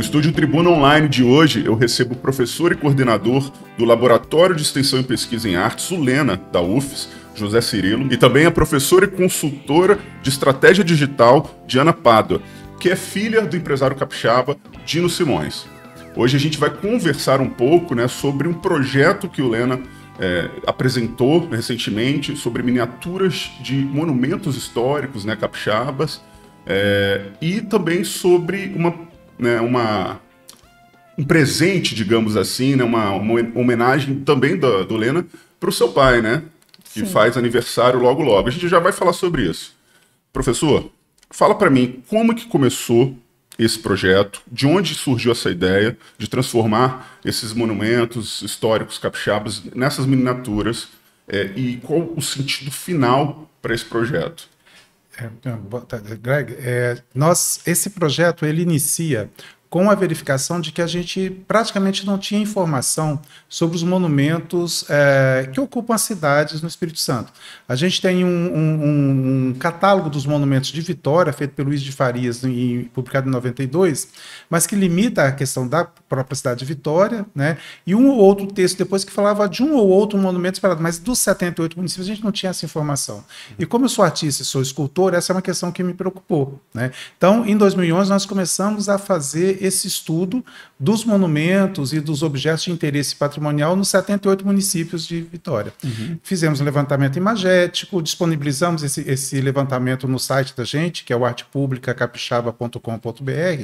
No estúdio Tribuna Online de hoje, eu recebo o professor e coordenador do Laboratório de Extensão e Pesquisa em Artes, o Lena da UFES, José Cirilo, e também a professora e consultora de estratégia digital, Diana Pádua, que é filha do empresário capixaba Dino Simões. Hoje a gente vai conversar um pouco né, sobre um projeto que o Lena é, apresentou recentemente sobre miniaturas de monumentos históricos né, capixabas é, e também sobre uma né, uma, um presente, digamos assim, né, uma, uma homenagem também do, do Lena para o seu pai, né? Que Sim. faz aniversário logo logo. A gente já vai falar sobre isso. Professor, fala para mim como que começou esse projeto, de onde surgiu essa ideia de transformar esses monumentos históricos capixabas nessas miniaturas é, e qual o sentido final para esse projeto? É, é, Greg, é, nós, esse projeto ele inicia com a verificação de que a gente praticamente não tinha informação sobre os monumentos é, que ocupam as cidades no Espírito Santo. A gente tem um, um, um, catálogo dos monumentos de Vitória, feito pelo Luiz de Farias e publicado em 92, mas que limita a questão da própria cidade de Vitória, né? e um ou outro texto depois que falava de um ou outro monumento separado, mas dos 78 municípios a gente não tinha essa informação. E como eu sou artista e sou escultor, essa é uma questão que me preocupou. Né? Então, em 2011, nós começamos a fazer esse estudo dos monumentos e dos objetos de interesse patrimonial nos 78 municípios de Vitória. Uhum. Fizemos um levantamento imagético, disponibilizamos esse, esse, levantamento no site da gente, que é o artepublicaCapixaba.com.br,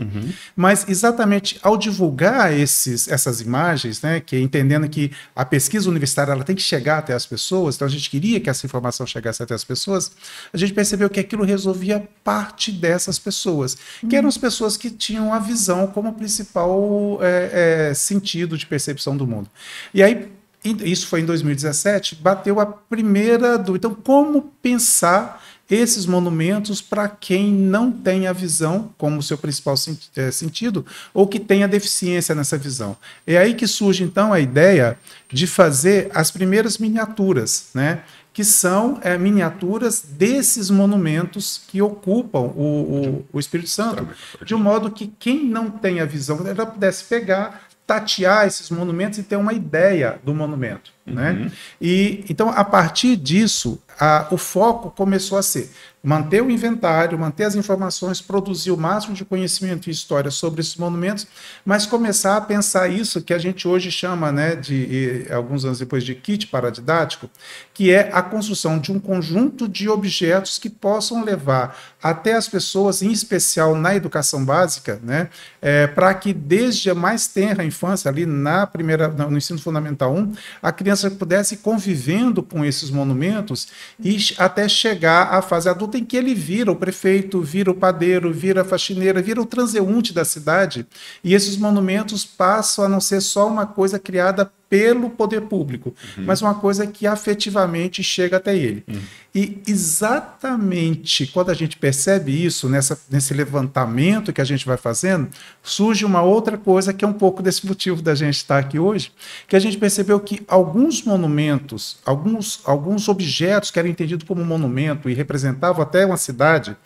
uhum. mas exatamente ao divulgar esses, essas imagens, né, que entendendo que a pesquisa universitária ela tem que chegar até as pessoas, então a gente queria que essa informação chegasse até as pessoas, a gente percebeu que aquilo resolvia parte dessas pessoas, que uhum. eram as pessoas que tinham a visão educação como principal é, é, sentido de percepção do mundo. E aí, isso foi em 2017, bateu a primeira dúvida. Então, como pensar esses monumentos para quem não tem a visão como seu principal eh, sentido ou que tenha deficiência nessa visão. É aí que surge então a ideia de fazer as primeiras miniaturas, né? que são é, miniaturas desses monumentos que ocupam o, o, o Espírito Santo, tá, de um modo que quem não tem a visão ela pudesse pegar, tatear esses monumentos e ter uma ideia do monumento. Né? Uhum. Né? E então, a partir disso, a, o foco começou a ser manter o inventário, manter as informações, produzir o máximo de conhecimento e história sobre esses monumentos, mas começar a pensar isso que a gente hoje chama, né, de e, alguns anos depois de kit paradidático, que é a construção de um conjunto de objetos que possam levar até as pessoas, em especial na educação básica, né, é, para que desde a mais tenra infância ali na primeira no ensino fundamental 1, a criança criança pudesse ir convivendo com esses monumentos e até chegar à fase adulta em que ele vira o prefeito, vira o padeiro, vira a faxineira, vira o transeunte da cidade. E esses monumentos passam a não ser só uma coisa criada pelo poder público, uhum. mas uma coisa que afetivamente chega até ele. Uhum. E exatamente quando a gente percebe isso, nessa, nesse levantamento que a gente vai fazendo, surge uma outra coisa que é um pouco desse motivo da gente estar aqui hoje, que a gente percebeu que alguns monumentos, alguns, alguns objetos que eram entendidos como monumento e representavam até uma cidade,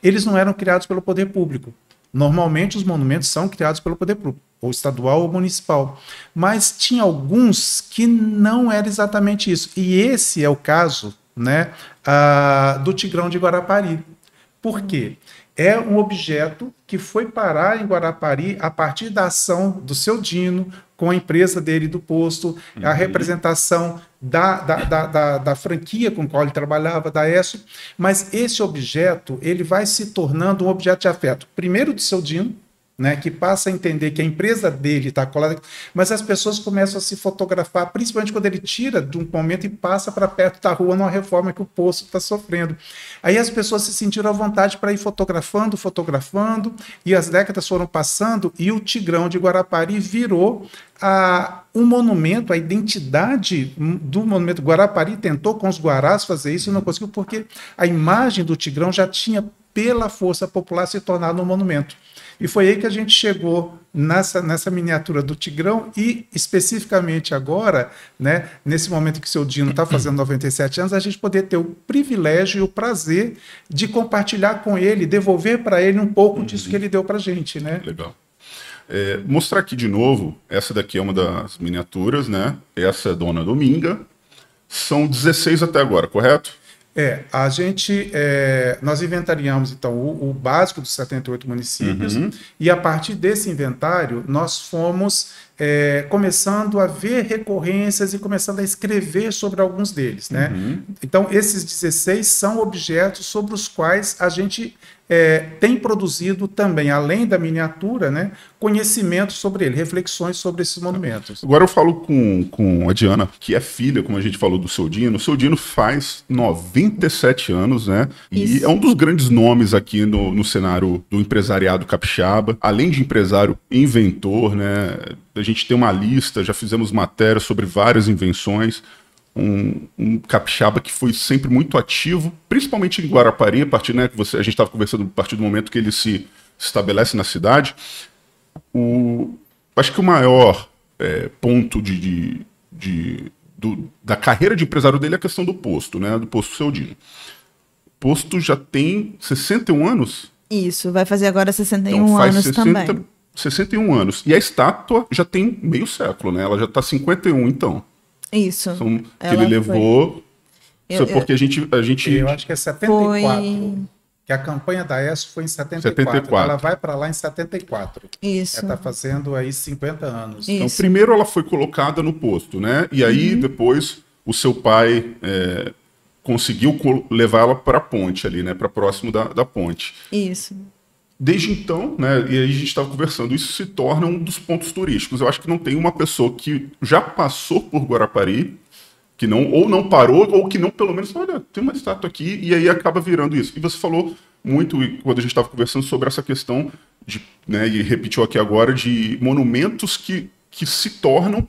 eles não eram criados pelo poder público. Normalmente os monumentos são criados pelo poder público ou estadual ou municipal. Mas tinha alguns que não era exatamente isso. E esse é o caso né, ah, do Tigrão de Guarapari. Por quê? É um objeto que foi parar em Guarapari a partir da ação do seu Dino com a empresa dele do posto, uhum. a representação da, da, da, da, da franquia com qual ele trabalhava, da ESO. Mas esse objeto ele vai se tornando um objeto de afeto, primeiro do seu Dino, né, que passa a entender que a empresa dele está colada, mas as pessoas começam a se fotografar, principalmente quando ele tira de um momento e passa para perto da rua numa reforma que o poço está sofrendo. Aí as pessoas se sentiram à vontade para ir fotografando, fotografando, e as décadas foram passando e o Tigrão de Guarapari virou a, um monumento, a identidade do monumento Guarapari tentou com os Guarás fazer isso e não conseguiu porque a imagem do Tigrão já tinha pela força popular se tornar um monumento. E foi aí que a gente chegou nessa, nessa miniatura do Tigrão e especificamente agora, né, nesse momento que o seu Dino está fazendo 97 anos, a gente poder ter o privilégio e o prazer de compartilhar com ele, devolver para ele um pouco uhum. disso que ele deu para gente, né? Legal. É, mostrar aqui de novo, essa daqui é uma das miniaturas, né? Essa é Dona Dominga. São 16 até agora, correto? É, a gente, é, nós inventariamos então o, o, básico dos 78 municípios uhum. e a partir desse inventário nós fomos é, começando a ver recorrências e começando a escrever sobre alguns deles, né? Uhum. Então esses 16 são objetos sobre os quais a gente é, tem produzido também, além da miniatura, né, conhecimento sobre ele, reflexões sobre esses monumentos. Agora eu falo com, com a Diana, que é filha, como a gente falou, do seu Dino. O seu Dino faz 97 anos, né? E Isso. é um dos grandes nomes aqui no, no cenário do empresariado capixaba. Além de empresário, inventor, né? A gente tem uma lista, já fizemos matéria sobre várias invenções um, um, capixaba que foi sempre muito ativo, principalmente em Guarapari, a partir né, que você, a gente estava conversando a partir do momento que ele se, estabelece na cidade. O, acho que o maior é, ponto de, de, de do, da carreira de empresário dele é a questão do posto, né, do posto Seudino. O posto já tem 61 anos? Isso, vai fazer agora 61 então, faz anos 60, também. 61 anos. E a estátua já tem meio século, né? Ela já está 51, então. Isso. São, que ele levou. Foi... Eu, porque eu... a gente, a gente. Eu acho que é 74. Foi... Que a campanha da ESO foi em 74. 74. Ela vai para lá em 74. Isso. Ela está fazendo aí 50 anos. Isso. Então, primeiro ela foi colocada no posto, né? E aí, uhum. depois, o seu pai é, conseguiu levá-la para a ponte ali, né? Para próximo da, da ponte. Isso. Desde então, né, e aí a gente estava conversando, isso se torna um dos pontos turísticos. Eu acho que não tem uma pessoa que já passou por Guarapari, que não ou não parou, ou que não, pelo menos, olha, tem uma estátua aqui, e aí acaba virando isso. E você falou muito, quando a gente estava conversando, sobre essa questão, de, né, e repetiu aqui agora, de monumentos que, que se tornam,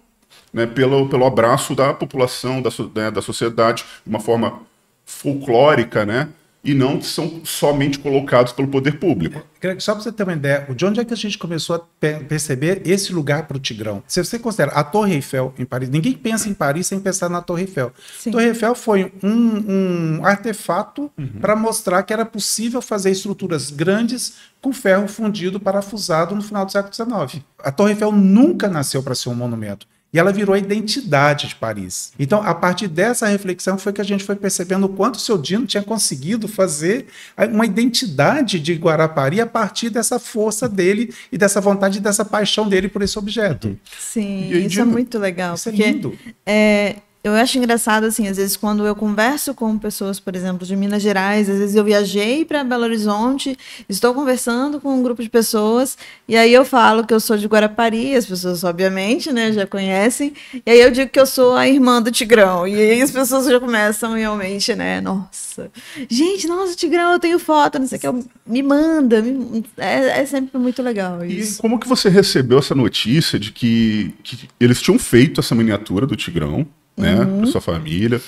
né, pelo, pelo abraço da população, da, né, da sociedade, de uma forma folclórica, né? e não são somente colocados pelo poder público. É, Greg, só para você ter uma ideia, de onde é que a gente começou a perceber esse lugar para o Tigrão? Se você considera a Torre Eiffel em Paris, ninguém pensa em Paris sem pensar na Torre Eiffel. Sim. Torre Eiffel foi um, um artefato uhum. para mostrar que era possível fazer estruturas grandes com ferro fundido parafusado no final do século XIX. A Torre Eiffel nunca nasceu para ser um monumento. E ela virou a identidade de Paris. Então, a partir dessa reflexão foi que a gente foi percebendo o quanto o seu Dino tinha conseguido fazer uma identidade de Guarapari a partir dessa força dele e dessa vontade e dessa paixão dele por esse objeto. Sim, isso é Dino, é muito legal. Isso é lindo. É, eu acho engraçado, assim, às vezes quando eu converso com pessoas, por exemplo, de Minas Gerais, às vezes eu viajei para Belo Horizonte, estou conversando com um grupo de pessoas, e aí eu falo que eu sou de Guarapari, as pessoas, obviamente, né, já conhecem, e aí eu digo que eu sou a irmã do Tigrão, e aí as pessoas já começam realmente, né, nossa, gente, nossa, Tigrão, eu tenho foto, não sei o que, eu, me manda, me, é, é, sempre muito legal isso. E como que você recebeu essa notícia de que, que eles tinham feito essa miniatura do Tigrão? né? Uhum. Pra sua família.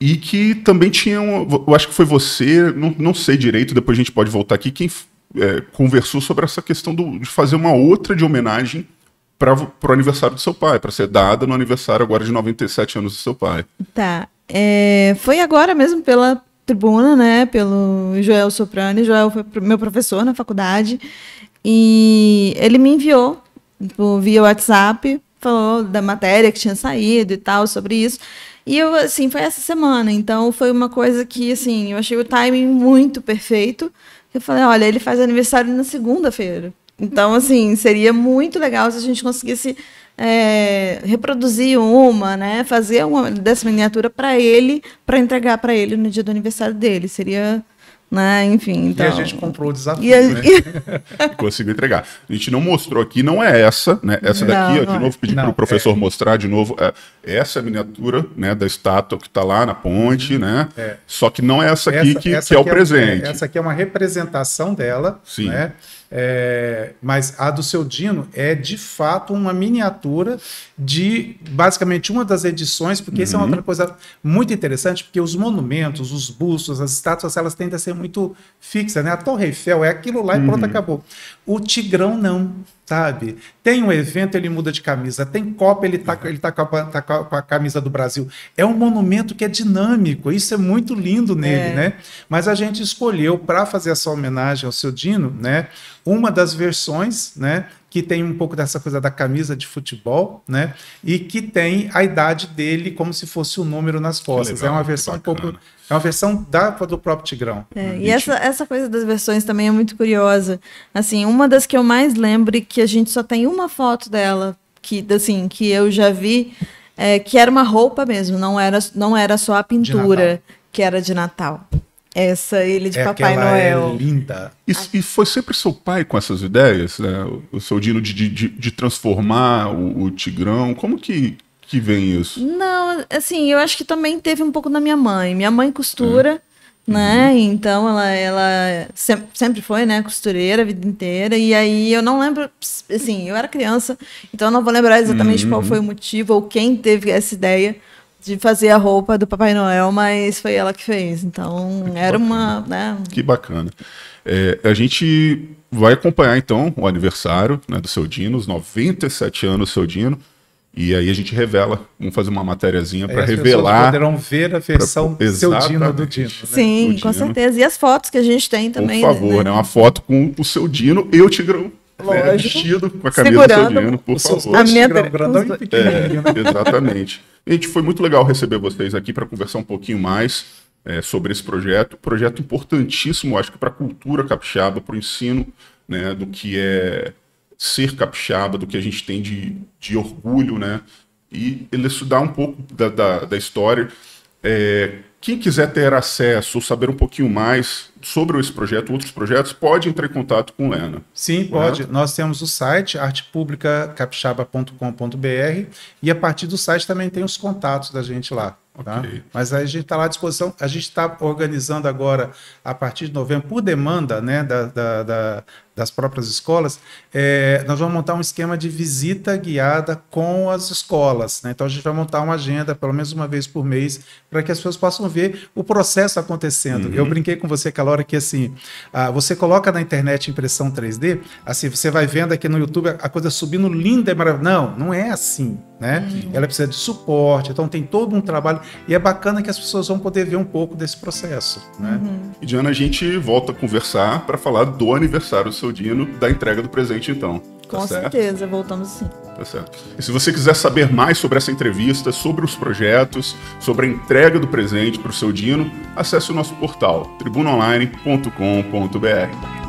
E que também tinha um, Eu acho que foi você, não, não sei direito, depois a gente pode voltar aqui, quem é, conversou sobre essa questão do, de fazer uma outra de homenagem para o aniversário do seu pai, para ser dada no aniversário agora de 97 anos do seu pai. Tá. É, foi agora mesmo pela tribuna, né? Pelo Joel Soprani. Joel foi meu professor na faculdade. E ele me enviou tipo, via WhatsApp falou da matéria que tinha saído e tal sobre isso. E eu, assim, foi essa semana. Então foi uma coisa que, assim, eu achei o timing muito perfeito. Eu falei, olha, ele faz aniversário na segunda-feira. Então, uhum. assim, seria muito legal se a gente conseguisse é, reproduzir uma, né? Fazer uma dessa miniatura para ele, para entregar para ele no dia do aniversário dele. Seria né? Enfim, então... E a então. gente comprou o desafio, e, né? conseguiu entregar. A gente não mostrou aqui, não é essa, né? Essa não, daqui, ó, de é. novo, pedi para o é. professor é. mostrar de novo. É, essa é miniatura né, da estátua que está lá na ponte, uhum. né? Só que não é essa aqui essa, que, essa que aqui é o presente. essa aqui é uma representação dela, Sim. né? É, mas a do seu Dino é de fato uma miniatura de basicamente uma das edições, porque uhum. isso é uma uhum. outra coisa muito interessante, porque os monumentos, os bustos, as estátuas, elas tendem a ser muito fixas, né? A Torre Eiffel é aquilo lá e pronto, uhum. acabou. O Tigrão não sabe? Tem um evento, ele muda de camisa. Tem Copa, ele está tá, com, a, tá com a camisa do Brasil. É um monumento que é dinâmico, isso é muito lindo nele, é. né? Mas a gente escolheu, para fazer essa homenagem ao seu Dino, né? Uma das versões, né? que tem um pouco dessa coisa da camisa de futebol, né? E que tem a idade dele como se fosse o um número nas costas. Legal, é uma versão um pouco. É uma versão da, do próprio Tigrão. É, hum, e essa, essa coisa das versões também é muito curiosa. Assim, uma das que eu mais lembro e que a gente só tem uma foto dela, que, assim, que eu já vi, é, que era uma roupa mesmo, não era, não era só a pintura que era de Natal. Essa ilha de é Papai Noel. É linda. E, e, foi sempre seu pai com essas ideias, né? O, seu Dino de, de, de transformar o, o, Tigrão. Como que, que vem isso? Não, assim, eu acho que também teve um pouco da minha mãe. Minha mãe costura, é. né? Uhum. Então ela, ela sempre foi, né? Costureira a vida inteira. E aí eu não lembro, assim, eu era criança, então eu não vou lembrar exatamente uhum. qual foi o motivo ou quem teve essa ideia de fazer a roupa do Papai Noel, mas foi ela que fez. Então, que era bacana. uma. Né? Que bacana. É, a gente vai acompanhar, então, o aniversário né, do seu Dino, os 97 anos do seu Dino. E aí a gente revela, vamos fazer uma matériazinha para revelar. poderão ver a versão pra, seu Dino do Dino. Né? Sim, com certeza. E as fotos que a gente tem também. Por favor, né? né? Uma foto com o seu Dino e o Tigrão Lógico. vestido com a camisa Segurando. do seu por favor. A minha... grandão e é pequenininho. Né? É, exatamente. Gente, foi muito legal receber vocês aqui para conversar um pouquinho mais é, sobre esse projeto. Projeto importantíssimo, acho que para a cultura capixaba, para o ensino né, do que é ser capixaba, do que a gente tem de, de orgulho, né? E ele estudar um pouco da, da, da história. É, quem quiser ter acesso ou saber um pouquinho mais sobre esse projeto, outros projetos, pode entrar em contato com o Lena. Sim, correto? pode. Nós temos o site artepublicacapixaba.com.br e a partir do site também tem os contatos da gente lá. Tá? Okay. Mas a gente está lá à disposição. A gente está organizando agora, a partir de novembro, por demanda né, da, da, da, das próprias escolas, é, nós vamos montar um esquema de visita guiada com as escolas. Né? Então, a gente vai montar uma agenda, pelo menos uma vez por mês, para que as pessoas possam ver o processo acontecendo. Uhum. Eu brinquei com você aquela hora que, assim, ah, você coloca na internet impressão 3D, assim, você vai vendo aqui no YouTube a coisa subindo linda e é maravilhosa. Não, não é assim. Né? Uhum. Ela precisa de suporte, então tem todo um trabalho e é bacana que as pessoas vão poder ver um pouco desse processo. Né? Uhum. E Diana, a gente volta a conversar para falar do aniversário do seu seu Dino da entrega do presente, então. Tá Com certo? certeza, voltamos sim. Tá certo. E se você quiser saber mais sobre essa entrevista, sobre os projetos, sobre a entrega do presente para o seu Dino, acesse o nosso portal tribunaonline.com.br.